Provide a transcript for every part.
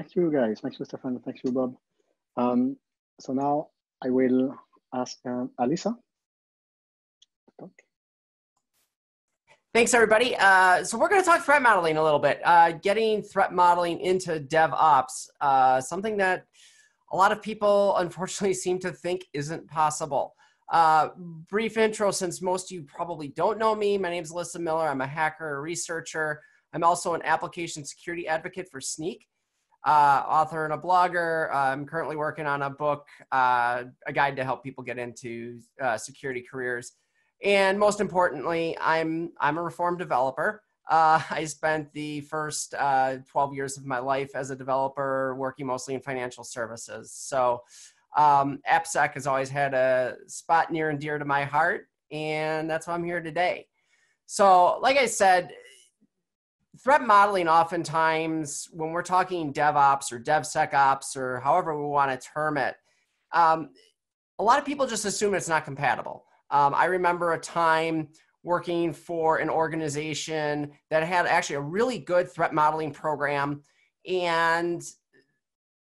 Thank you guys. Thank you, Stefan. Thank you, Bob. Um, so now I will ask um, Alisa. Thanks, everybody. Uh, so we're going to talk threat modeling a little bit. Uh, getting threat modeling into DevOps, uh, something that a lot of people unfortunately seem to think isn't possible. Uh, brief intro, since most of you probably don't know me. My name is Alyssa Miller. I'm a hacker, a researcher. I'm also an application security advocate for Sneak uh, author and a blogger. I'm currently working on a book, uh, a guide to help people get into uh, security careers. And most importantly, I'm I'm a reformed developer. Uh, I spent the first uh, 12 years of my life as a developer working mostly in financial services. So um, AppSec has always had a spot near and dear to my heart, and that's why I'm here today. So, like I said, threat modeling oftentimes when we're talking devops or devsecops or however we want to term it um, a lot of people just assume it's not compatible um, i remember a time working for an organization that had actually a really good threat modeling program and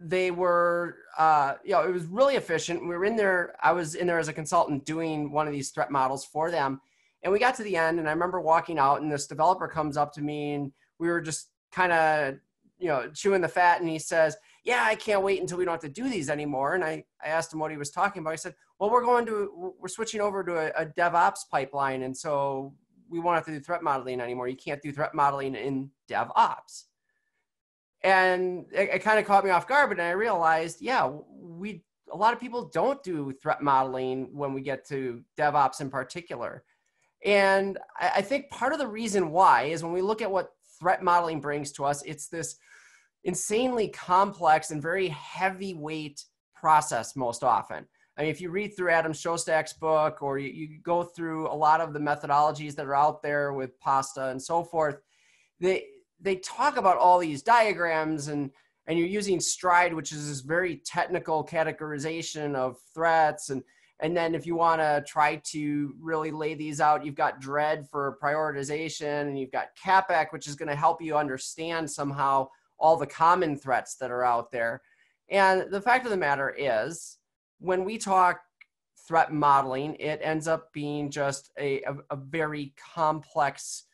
they were uh, you know it was really efficient we were in there i was in there as a consultant doing one of these threat models for them and we got to the end, and I remember walking out, and this developer comes up to me, and we were just kind of, you know, chewing the fat, and he says, "Yeah, I can't wait until we don't have to do these anymore." And I, I asked him what he was talking about. He said, "Well, we're going to, we're switching over to a, a DevOps pipeline, and so we won't have to do threat modeling anymore. You can't do threat modeling in DevOps." And it, it kind of caught me off guard, but I realized, yeah, we a lot of people don't do threat modeling when we get to DevOps in particular. And I think part of the reason why is when we look at what threat modeling brings to us, it's this insanely complex and very heavyweight process most often. I mean, if you read through Adam Shostak's book or you, you go through a lot of the methodologies that are out there with pasta and so forth, they they talk about all these diagrams and and you're using stride, which is this very technical categorization of threats and and then if you want to try to really lay these out, you've got dread for prioritization and you've got CapEx, which is going to help you understand somehow all the common threats that are out there. And the fact of the matter is, when we talk threat modeling, it ends up being just a, a, a very complex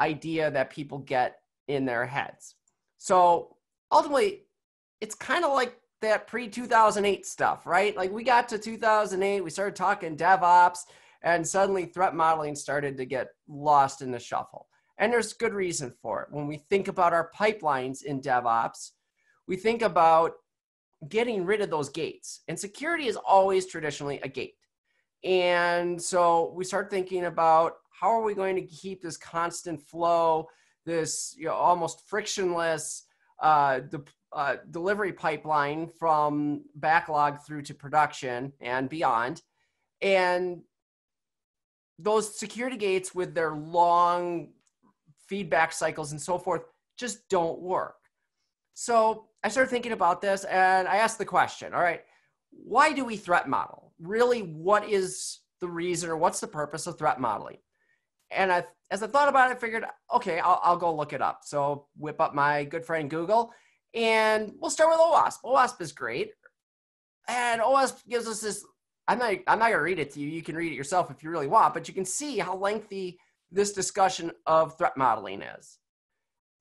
idea that people get in their heads. So ultimately, it's kind of like that pre 2008 stuff, right? Like we got to 2008, we started talking DevOps, and suddenly threat modeling started to get lost in the shuffle. And there's good reason for it. When we think about our pipelines in DevOps, we think about getting rid of those gates. And security is always traditionally a gate. And so we start thinking about how are we going to keep this constant flow, this you know, almost frictionless uh, uh, delivery pipeline from backlog through to production and beyond. And those security gates with their long feedback cycles and so forth just don't work. So I started thinking about this and I asked the question all right, why do we threat model? Really, what is the reason or what's the purpose of threat modeling? And I, as I thought about it, I figured, okay, I'll, I'll go look it up. So whip up my good friend Google and we'll start with OWASP. OWASP is great. And OWASP gives us this. I'm not, I'm not going to read it to you. You can read it yourself if you really want, but you can see how lengthy this discussion of threat modeling is.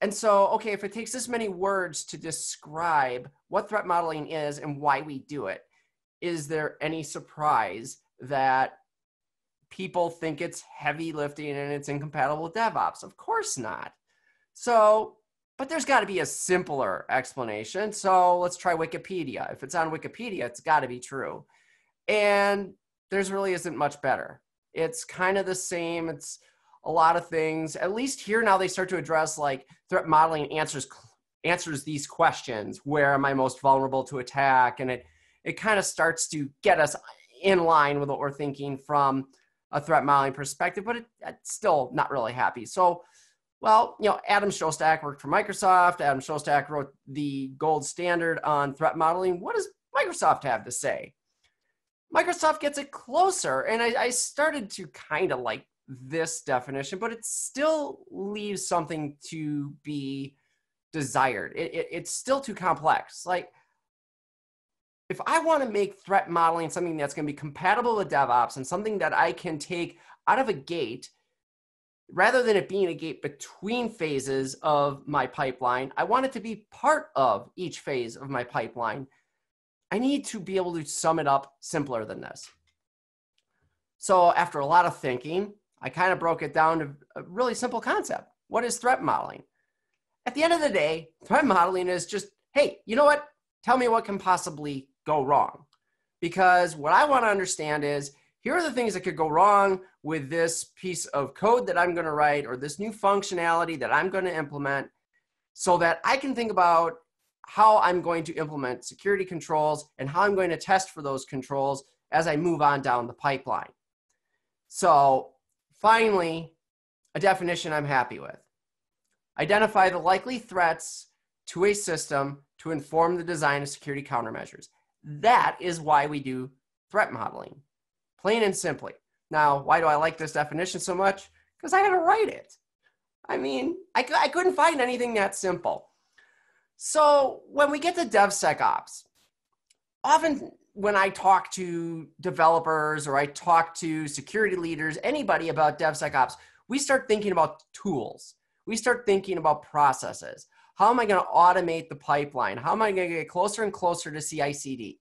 And so, okay, if it takes this many words to describe what threat modeling is and why we do it, is there any surprise that people think it's heavy lifting and it's incompatible with DevOps? Of course not. So but there's got to be a simpler explanation. So let's try Wikipedia. If it's on Wikipedia, it's got to be true. And there's really isn't much better. It's kind of the same. It's a lot of things. At least here now they start to address like threat modeling answers answers these questions. Where am I most vulnerable to attack? And it it kind of starts to get us in line with what we're thinking from a threat modeling perspective, but it, it's still not really happy. So well, you know, Adam Shostak worked for Microsoft. Adam Shostak wrote the gold standard on threat modeling. What does Microsoft have to say? Microsoft gets it closer, and I, I started to kind of like this definition, but it still leaves something to be desired. It, it, it's still too complex. Like, if I want to make threat modeling something that's going to be compatible with DevOps and something that I can take out of a gate rather than it being a gate between phases of my pipeline, I want it to be part of each phase of my pipeline. I need to be able to sum it up simpler than this. So, after a lot of thinking, I kind of broke it down to a really simple concept. What is threat modeling? At the end of the day, threat modeling is just hey, you know what? Tell me what can possibly go wrong. Because what I want to understand is here are the things that could go wrong with this piece of code that I'm going to write or this new functionality that I'm going to implement so that I can think about how I'm going to implement security controls and how I'm going to test for those controls as I move on down the pipeline. So finally, a definition I'm happy with. Identify the likely threats to a system to inform the design of security countermeasures. That is why we do threat modeling plain and simply. Now, why do I like this definition so much? Because I had to write it. I mean, I, I couldn't find anything that simple. So when we get to DevSecOps, often when I talk to developers or I talk to security leaders, anybody about DevSecOps, we start thinking about tools. We start thinking about processes. How am I going to automate the pipeline? How am I going to get closer and closer to CI CD?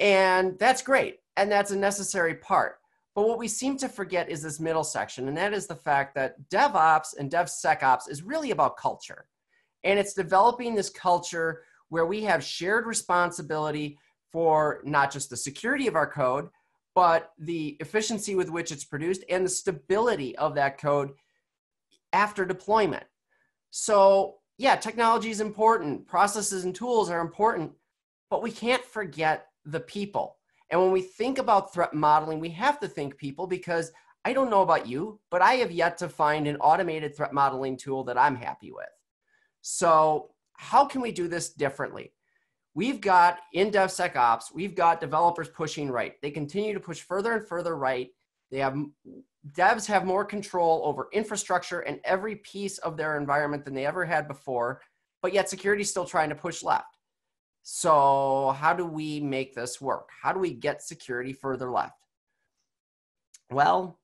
And that's great and that's a necessary part. But what we seem to forget is this middle section, and that is the fact that DevOps and DevSecOps is really about culture. And it's developing this culture where we have shared responsibility for not just the security of our code, but the efficiency with which it's produced and the stability of that code after deployment. So, yeah, technology is important, processes and tools are important, but we can't forget the people and when we think about threat modeling, we have to think people because I don't know about you, but I have yet to find an automated threat modeling tool that I'm happy with. So, how can we do this differently? We've got in DevSecOps, we've got developers pushing right. They continue to push further and further right. They have devs have more control over infrastructure and every piece of their environment than they ever had before, but yet security's still trying to push left. So, how do we make this work? How do we get security further left? Well,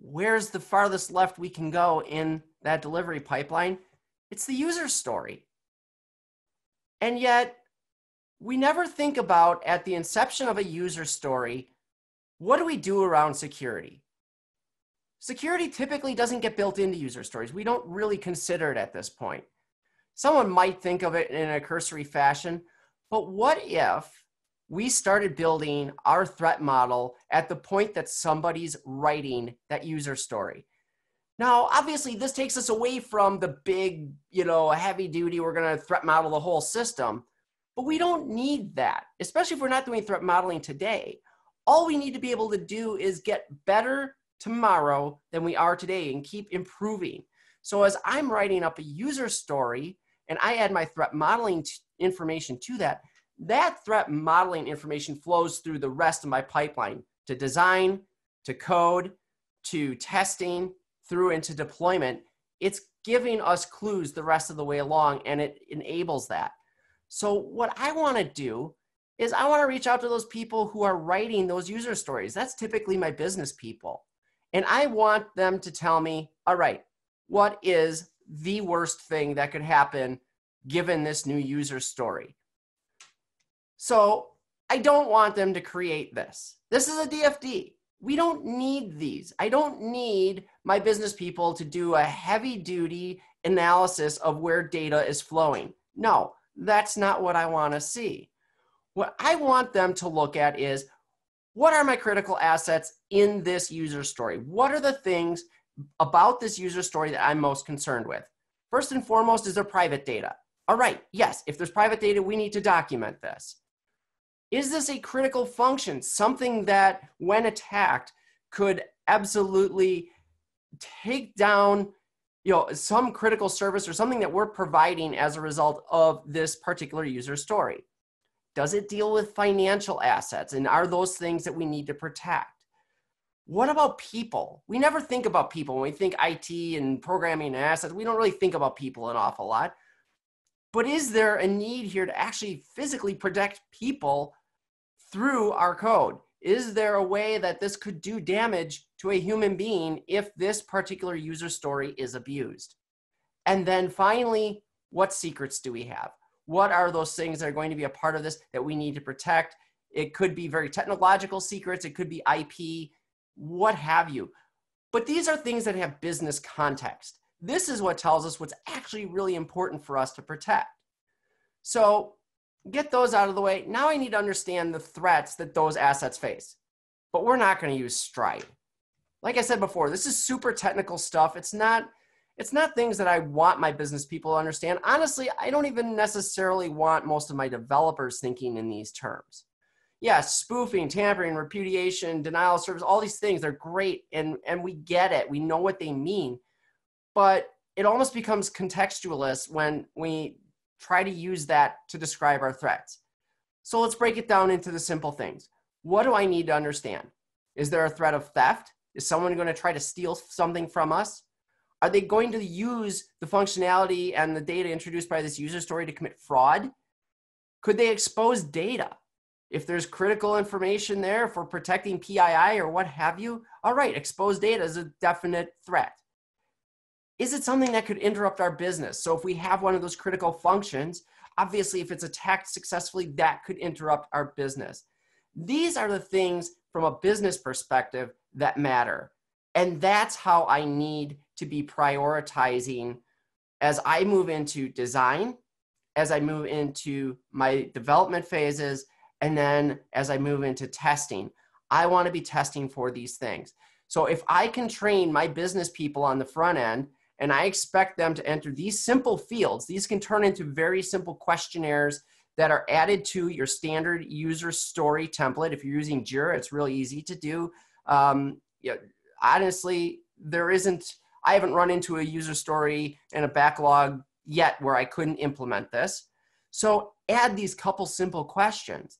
where's the farthest left we can go in that delivery pipeline? It's the user story. And yet, we never think about at the inception of a user story what do we do around security? Security typically doesn't get built into user stories. We don't really consider it at this point someone might think of it in a cursory fashion, but what if we started building our threat model at the point that somebody's writing that user story? Now, obviously, this takes us away from the big, you know, heavy duty, we're going to threat model the whole system. But we don't need that, especially if we're not doing threat modeling today. All we need to be able to do is get better tomorrow than we are today and keep improving. So, as I'm writing up a user story, and I add my threat modeling information to that, that threat modeling information flows through the rest of my pipeline to design, to code, to testing, through into deployment. It's giving us clues the rest of the way along and it enables that. So, what I want to do is I want to reach out to those people who are writing those user stories. That's typically my business people. And I want them to tell me, all right, what is the worst thing that could happen given this new user story. So I don't want them to create this. This is a DFD. We don't need these. I don't need my business people to do a heavy duty analysis of where data is flowing. No, that's not what I want to see. What I want them to look at is what are my critical assets in this user story? What are the things about this user story that I'm most concerned with. First and foremost is their private data. All right, yes, if there's private data, we need to document this. Is this a critical function, something that when attacked could absolutely take down you know, some critical service or something that we're providing as a result of this particular user story? Does it deal with financial assets and are those things that we need to protect? what about people? We never think about people. When we think IT and programming and assets, we don't really think about people an awful lot. But is there a need here to actually physically protect people through our code? Is there a way that this could do damage to a human being if this particular user story is abused? And then finally, what secrets do we have? What are those things that are going to be a part of this that we need to protect? It could be very technological secrets, it could be IP, what have you. But these are things that have business context. This is what tells us what's actually really important for us to protect. So get those out of the way. Now I need to understand the threats that those assets face. But we're not going to use Stripe. Like I said before, this is super technical stuff. It's not it's not things that I want my business people to understand. Honestly, I don't even necessarily want most of my developers thinking in these terms yeah, spoofing, tampering, repudiation, denial of service, all these things, they're great and, and we get it. We know what they mean. But it almost becomes contextualist when we try to use that to describe our threats. So let's break it down into the simple things. What do I need to understand? Is there a threat of theft? Is someone going to try to steal something from us? Are they going to use the functionality and the data introduced by this user story to commit fraud? Could they expose data? If there's critical information there for protecting PII or what have you, all right, exposed data is a definite threat. Is it something that could interrupt our business? So if we have one of those critical functions, obviously if it's attacked successfully, that could interrupt our business. These are the things from a business perspective that matter. And that's how I need to be prioritizing as I move into design, as I move into my development phases, and then as I move into testing, I want to be testing for these things. So if I can train my business people on the front end and I expect them to enter these simple fields, these can turn into very simple questionnaires that are added to your standard user story template. If you're using Jira, it's really easy to do. Um, you know, honestly, there isn't, I haven't run into a user story and a backlog yet where I couldn't implement this. So add these couple simple questions.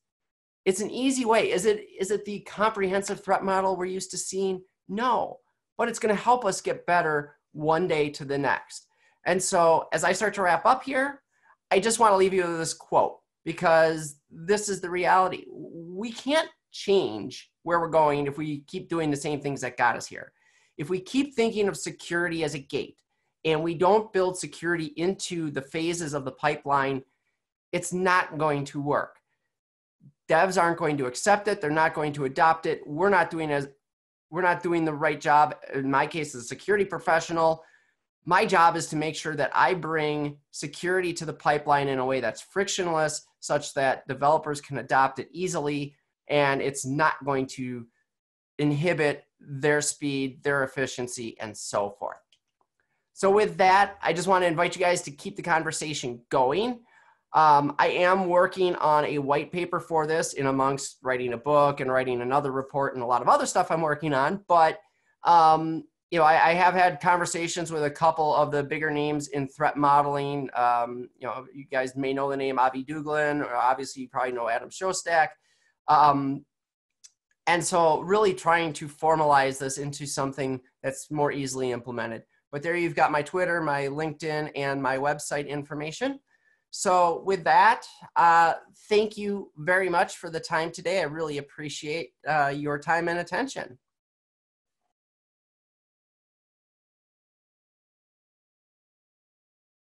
It's an easy way. Is it, is it the comprehensive threat model we're used to seeing? No, but it's going to help us get better one day to the next. And so as I start to wrap up here, I just want to leave you with this quote because this is the reality. We can't change where we're going if we keep doing the same things that got us here. If we keep thinking of security as a gate and we don't build security into the phases of the pipeline, it's not going to work. Devs aren't going to accept it. They're not going to adopt it. We're not doing as we're not doing the right job. In my case, as a security professional, my job is to make sure that I bring security to the pipeline in a way that's frictionless, such that developers can adopt it easily, and it's not going to inhibit their speed, their efficiency, and so forth. So, with that, I just want to invite you guys to keep the conversation going. Um, I am working on a white paper for this, in amongst writing a book and writing another report and a lot of other stuff I'm working on. But um, you know, I, I, have had conversations with a couple of the bigger names in threat modeling. Um, you know, you guys may know the name Avi Duglin, or obviously you probably know Adam Shostak. Um, and so, really trying to formalize this into something that's more easily implemented. But there you've got my Twitter, my LinkedIn, and my website information. So, with that, uh, thank you very much for the time today. I really appreciate uh, your time and attention.